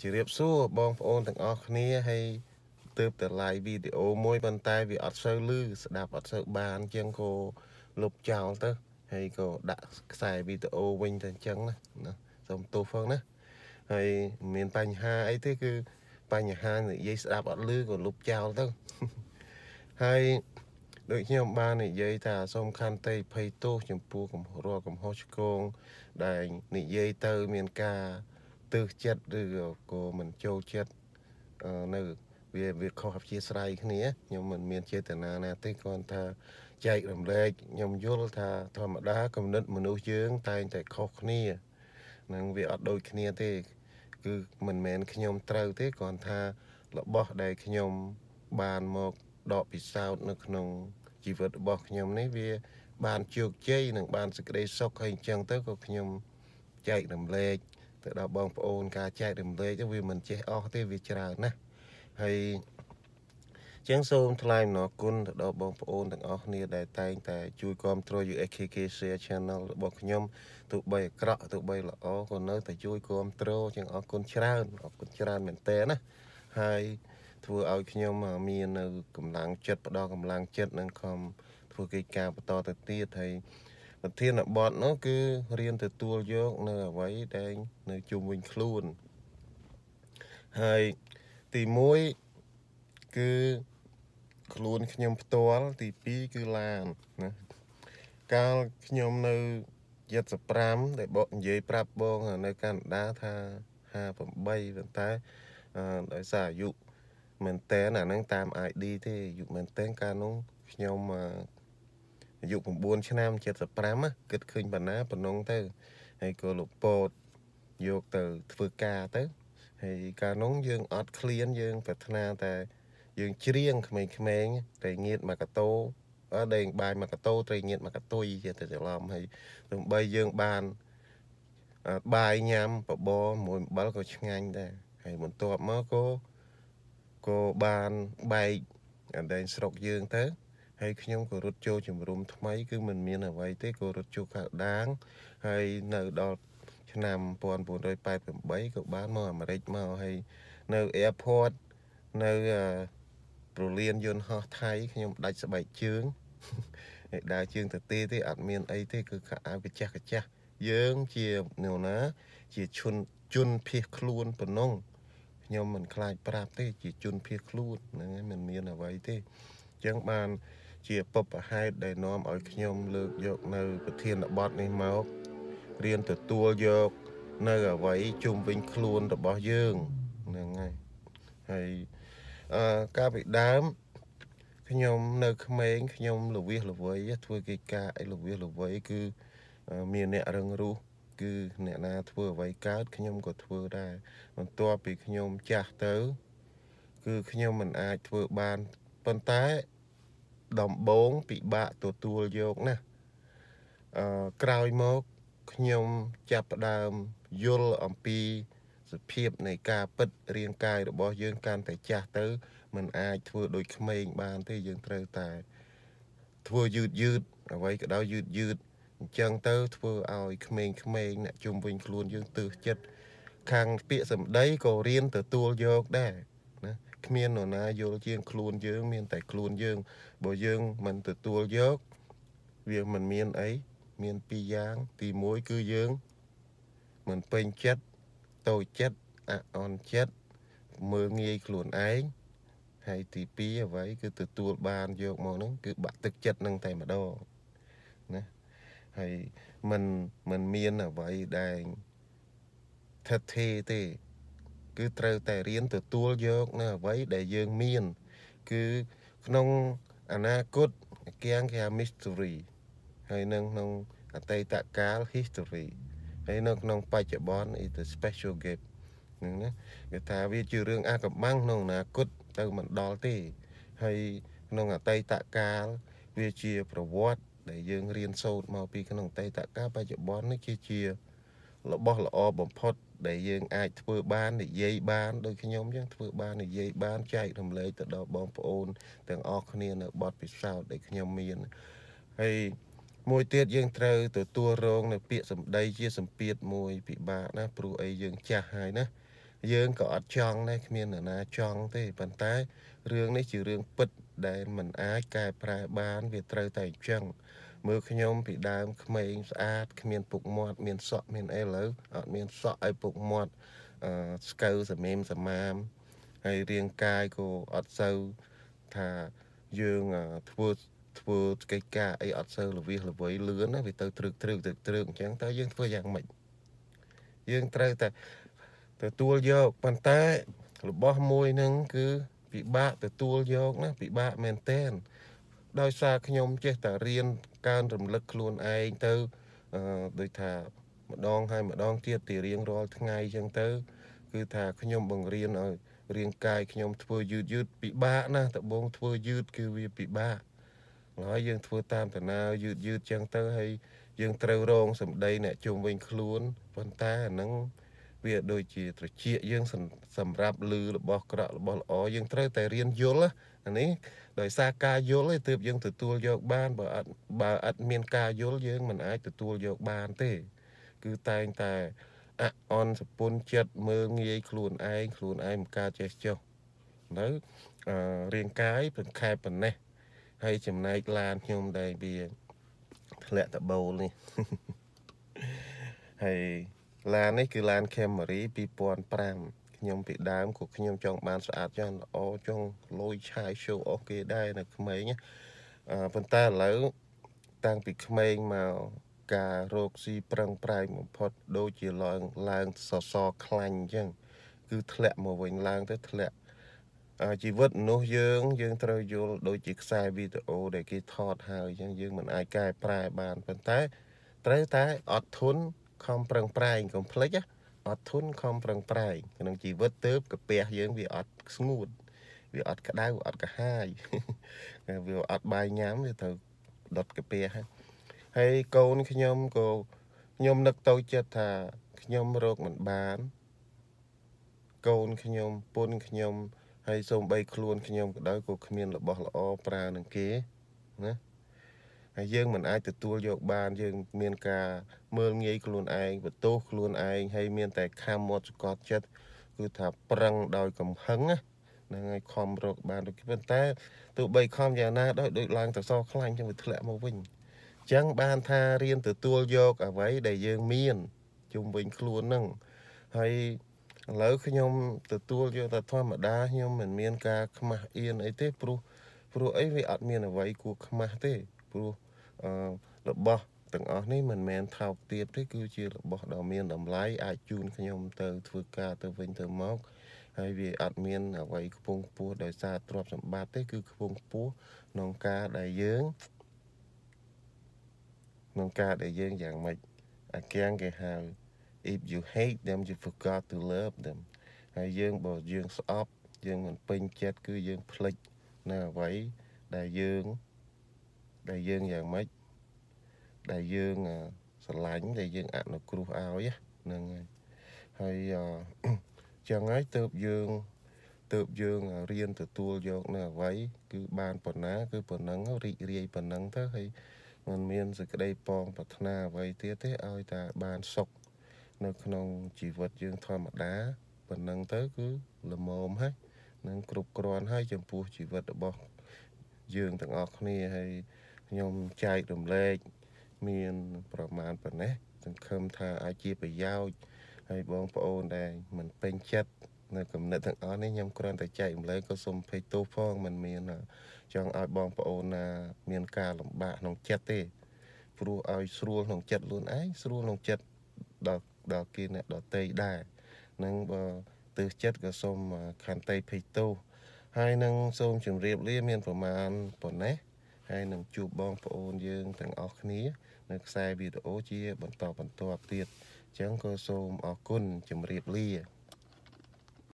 ជម្រាបសួរបងប្អូនទាំងអស់គ្នាហើយទើបតែ live វីដេអូមួយប៉ុន្តែវាអត់សូវឮស្ដាប់អត់សូវបានជាងក៏លុបចោលទៅហើយក៏ដាក់ខ្សែវីដេអូវិញទៅអញ្ចឹងណាណាសូមទោសផងណាហើយមានបញ្ហាអីទេគឺបញ្ហានិយាយស្ដាប់អត់ឮក៏លុបចោលទៅហើយដូចខ្ញុំបាននិយាយថាសូមខន្តីភ័យទោសចំពោះកំហុសរាល់កំហុសឆ្គងដែលនិយាយទៅមានការទើសចិត្តឬក៏មិនចូលចិត្តនៅវាវាខុសអព្យាស្រ័យគ្នាខ្ញុំមិនមានចេតនាណាទេគ្រាន់ថាចែករំលែកខ្ញុំយល់ថាធម្មតាគំនិតមនុស្សយើងតែងតែខុសគ្នានឹងវាអត់ដូចគ្នាទេ គឺមិនមែនខ្ញុំត្រូវទេគ្រាន់ថារបស់ដែលខ្ញុំបានមកដកពិសោធន៍នៅក្នុង ជីវិតរបស់ខ្ញុំនេះវាបានជោគជ័យនិងបានសេចក្តីសុខហើយអញ្ចឹងទៅក៏ខ្ញុំចែករំលែកទៅដល់បងប្អូនការចែករំលែកវាមិនចេះអស់ទេវាច្រើនណាស់ហើយចឹងសូមថ្លែងអំណរគុណទៅដល់បងប្អូនទាំងអស់គ្នា ដែលតែងតែជួយគាំទ្រ USKK Share Channel របស់ខ្ញុំទោះបីអាក្រក់ទោះបីល្អក៏នៅតែជួយគាំទ្រចឹងអរគុណច្រើនអរគុណច្រើនមែនតើណាហើយធ្វើឲ្យខ្ញុំមាននៅកម្លាំងចិត្តផ្ដល់កម្លាំងចិត្តនិងខំធ្វើកិច្ចការបន្តទៅទៀតហើយប្រធានបទនោះគឺរៀនទទួលយកនៅអ្វីដែលនៅជុំវិញខ្លួន ហើយទី1គឺខ្លួនខ្ញុំផ្ទាល់ទី2គឺឡានណាកាលខ្ញុំនៅ75ដែលបងនិយាយប្រាប់បងនៅកាណាដាថា58ប៉ុន្តែដោយសារអាយុមែនតែនអាហ្នឹងតាម ID ទេអាយុមែនតែនកាលនោះខ្ញុំអាយុ9ឆ្នាំ75គិតឃើញបណ្ណាបំណងទៅហើយក៏លោកពតយកទៅ ធ្វើការទៅហើយការនោះយើងអត់ឃ្លានយើងប្រាថ្នាតែយើងច្រៀងក្មេងៗតែងៀតមកកតោអត់ដេញបាយមកកតោត្រីងៀតមកកតុយជាទៅច្រឡំហើយទោះបីយើងបានបាយញ៉ាំបបរមួយអំបិលក៏ឆ្ងាញ់ដែរហើយបន្ទាប់មកក៏ក៏បានបែកអណ្ដែងស្រុកយើងទៅហើយខ្ញុំក៏រត់ចូលជំរំថ្មីគឺមិនមានអ្វី ទេក៏រត់ចូលខាងដាងហើយនៅដល់ឆ្នាំ1988ក៏បានមកអាមេរិកមកហើយនៅ airport នៅប្រលានយន្តហោះថៃខ្ញុំដាច់ស្បែកជើងដើរជើងទៅទេទេអត់មានអីទេគឺខោអាវកាចាស់កាចាស់យើងជានោណាជាជនជនភៀសខ្លួនប៉ុណ្ណឹងខ្ញុំមិនខ្លាចប្រាប់ទេជាជនភៀសខ្លួនហ្នឹងហើយមិនមានអ្វីទេអញ្ចឹងបានជាបបហេតុដែលនាំឲ្យខ្ញុំ លើកយកនៅប្រធានបទនេះមករៀនទទួលយកនៅអ្វីជុំវិញខ្លួនរបស់យើងហ្នឹងហើយហើយអឺកាលពីដើមខ្ញុំនៅ ក្មេងខ្ញុំលវិះលវ័យធ្វើកិច្ចការអីលវិះលវ័យគឺមានអ្នករឹងរូសគឺអ្នកណាធ្វើអ្វីកើតខ្ញុំក៏ធ្វើដែរបន្ទាប់ពីខ្ញុំចាស់ទៅ គឺខ្ញុំមិនអាចធ្វើបានប៉ុន្តែដំបងពិបាកទទួលយកណាស់អឺក្រោយមកខ្ញុំចាប់ផ្ដើមយល់អំពី សភាព នៃការពិតរាងកាយរបស់យើងកាន់តែចាស់ទៅมันអាចធ្វើដូច ក្មេង បានទេយើងត្រូវតែ ធ្វើយឺតយឺតអ្វីក៏ដោយយឺតយឺតអញ្ចឹងទៅធ្វើឲ្យក្មេងក្មេងអ្នកជុំវិញខ្លួនយើងទើសចិត្តខាងពាក្យសម្ដីក៏រៀនទទួលយកដែរគ្មាននរណាយល់ជាងខ្លួនយើង មាន តែខ្លួនយើងបើយើងមិនទទួលយកវាមិនមានអីមានពីរយ៉ាងទី1គឺយើងមិនពេញចិត្តតូចចិត្តអអន់ចិត្តមើលងាយខ្លួនឯងហើយទី2អ្វីគឺទទួលបានយកមកហ្នឹងគឺបាក់ទឹកចិត្តនឹងតែម្ដងណាហើយមិនមិនមានអ្វីដែលថិតថេរទេគឺត្រូវតែរៀនទទួលយកនៅអ្វីដែលយើងមានគឺក្នុងអនាគតកៀងគេហៅ mystery ហើយនៅក្នុងអតីតកាល history ហើយនៅក្នុងបច្ចុប្បន្ន it is special gift ហ្នឹងណាគេថាវាជារឿងអាកំបាំងក្នុងអនាគតទៅមិនដល់ទេហើយក្នុងអតីតកាល វាជាប្រវត្តិដែលយើងរៀនសូត្រមកពីក្នុងអតីតកាលបច្ចុប្បន្ននេះគឺជារបស់ល្អបំផុតដែលយើងអាចធ្វើបាននិយាយបានដូចខ្ញុំចឹងធ្វើបាននិយាយបានចែករំលែកទៅដល់បងប្អូនទាំងអស់គ្នានៅបទពិសោធន៍ដែលខ្ញុំមានហើយមួយទៀតយើងត្រូវទទួលរង នៅពាក្យសម្ដីជាសម្ពាធមួយពិបាកណា ព្រោះអីយើងចាស់ហើយណាយើងក៏អត់ចង់ដែរគ្មាននរណាចង់ទេប៉ុន្តែរឿងនេះ ជារឿងពិតដែលមិនអាចកែប្រែបាន វាត្រូវតែអញ្ចឹងមើលខ្ញុំពីដើមក្មេងស្អាត គ្មានពុកមាត់មានសក់មានអីលើអត់មានសក់ឲ្យពុកមាត់អឺស្កូវសមេមសមាមហើយរាងកាយក៏អត់សូវថាយើងធ្វើធ្វើកិច្ចការអីអត់សូវល្វីសល្វីលឿនណាវាទៅត្រឹកត្រឹកត្រឹកត្រឹកអញ្ចឹងតើយើងធ្វើយ៉ាងម៉េចយើងត្រូវតែទទួលយកប៉ុន្តែរបស់មួយនឹងគឺពិបាកទទួលយកណាពិបាកមែនតែនដោយសារខ្ញុំចេះតែរៀនការរំលឹកខ្លួនឯងទៅដោយថាម្ដងហើយម្ដងទៀតទីរៀងរាល់ថ្ងៃអញ្ចឹងទៅ គឺថាខ្ញុំ បង្រៀនឲ្យរាងកាយខ្ញុំធ្វើយឺតយឺតពិបាកណាស់ដំបងធ្វើយឺតគឺវាពិបាកហើយយើងធ្វើតាមតាណាយឺតយឺតចឹងទៅហើយយើងត្រូវរង សម្ដីអ្នកជុំវិញខ្លួនប៉ុន្តែអាហ្នឹងវាដូចជាត្រជាយើងសម្រាប់លឺរបស់ក្រក់របស់ល្អយើងត្រូវតែរៀនយល់ណាអានេះដោយសារការយល់ឯទើបយើងទទួលយកបានបើ អត់បើ អត់មានការយល់យើងមិនអាចទទួលយកបានទេ គឺតែងតែអអន់សពុនចិត្តមើលងាយ ខ្លួនឯងខ្លួនឯងមិនការចេះចុះនៅរាងកាយប្រខែប៉ុណ្ណេះហើយចំណែកឡានខ្ញុំដែរវាធ្លាក់តបូលនេះហើយឡាននេះគឺឡាន Camry 2005ខ្ញុំពីដើមក៏ខ្ញុំចង់បានស្អាតចាស់ល្អចង់លុយឆាយ show អស់គេដែរនៅក្មេងអឺប៉ុន្តែឥឡូវតាំងពីក្មេងមកការរកស៊ីប្រឹងប្រែងបំផុតដូចជាឡើងឡើងសសរខ្លាញ់អញ្ចឹងគឺធ្លាក់មកវិញឡើងទៅធ្លាក់ជីវិតមនុស្សយើងយើងត្រូវយល់ដូចជាខ្សែវីដេអូដែលគេថតហើយអញ្ចឹងយើងមិនអាចកែប្រែបានប៉ុន្តែ ត្រូវតែអត់ធន់ខំប្រឹងប្រែងកុំភ្លេចណាអត់ធន់ខំប្រឹងប្រែងក្នុងជីវិតទៅកាពះយើងវាអត់ស្ងួត វាអត់ក្តៅអត់កាហាយវាអត់បាយញ៉ាំវាត្រូវដុតកាពះហើយហើយកូនខ្ញុំក៏ខ្ញុំ នឹកទៅចិត្តថាខ្ញុំរកមិនបានកូនខ្ញុំពុនខ្ញុំហើយសូម្បីខ្លួនខ្ញុំក៏ដោយក៏គ្មានរបស់ល្អប្រើនឹងគេណាហើយយើងមិនអាចទទួលយកបានយើងមានការមើលងាយខ្លួនឯងបន្ទោសខ្លួនឯងហើយមានតែខំមាត់សកត់ចិត្តគឺថាប្រឹងដោយ កំហឹងណាហ្នឹងហើយខំរកបានដូចប៉ុន្តែទោះបីខំយ៉ាងណាដោយដូចឡើងទៅសខ្លាញ់ចឹងវាធ្លាក់មកវិញអញ្ចឹងបានថារៀនទទួលយកអ្វីដែលយើងមានជុំវិញខ្លួនហ្នឹងហើយឥឡូវខ្ញុំទទួលយកតែធម្មតាខ្ញុំមិន មានការខ្មាស់អៀនអីទេព្រោះព្រោះអីវាអត់មានអ្វី គួរខ្មាស់ទេព្រោះរបស់ទាំងអស់នេះមិនមែនថោកទាបទេគឺជារបស់ដ៏មានតម្លៃអាចជូនខ្ញុំទៅធ្វើការទៅវិញទៅមកហើយវាអត់មានអ្វីខ្ពង់ខ្ពស់ដោយសារទ្រព្យសម្បត្តិទេគឺខ្ពង់ខ្ពស់ក្នុងការដែលយើងក្នុងការដែលយើងយ៉ាងម៉េចអាគាំងគេហៅ if you hate them you forgot to love them ហើយយើងបើយើងស្អប់យើងមិនពេញចិត្តគឺយើងភ្លេចនៅអ្វីដែលយើងដែលយើងយ៉ាងម៉េចដែលយើងស្រឡាញ់ដែលយើងអនុគ្រោះឲ្យហ្នឹងហើយហើយចឹងហើយទៅយើងទៅយើងរៀនទទួលយកនៅអ្វីគឺបានប៉ុណ្ណាគឺប៉ុណ្ណឹងរីករាយប៉ុណ្ណឹងទៅហើយមិនមានសេចក្តីប៉ងប្រាថ្នាអ្វីទៀតទេឲ្យតែបានសុខនៅក្នុងជីវិតយើងធម្មតាប៉ុណ្ណឹងទៅគឺល្មមហើយនឹងគ្រប់គ្រាន់ហើយចំពោះជីវិតរបស់យើងទាំងអស់គ្នាហើយខ្ញុំចែករំលែកមានប្រមាណប៉ុណ្ណេះសង្ឃឹមថាអាចជាប្រយោជន៍ហើយបងប្អូនដែលមិនពេញចិត្តនៅគំនិតទាំងអស់នេះខ្ញុំគ្រាន់តែចែករំលែកក៏សូមភ័យទោសផងមិនមាន ចង់ឲ្យបងប្អូនណា មានការលំបាកក្នុងចិត្តទេព្រោះឲ្យស្រួលក្នុងចិត្តខ្លួនឯងស្រួលក្នុងចិត្តដល់ដល់គេអ្នកដតីដែរនឹងបើទើសចិត្តក៏សូមខន្តីភ័យទោសហើយនឹងសូមជម្រាបលាមាន ប្រមាណប៉ុណ្ណេះហើយនឹងជួបបងប្អូនយើងទាំងអស់គ្នានៅខ្សែវីដេអូជាបន្តបន្ទាប់ទៀតអញ្ចឹងក៏សូមអរគុណជម្រាបលា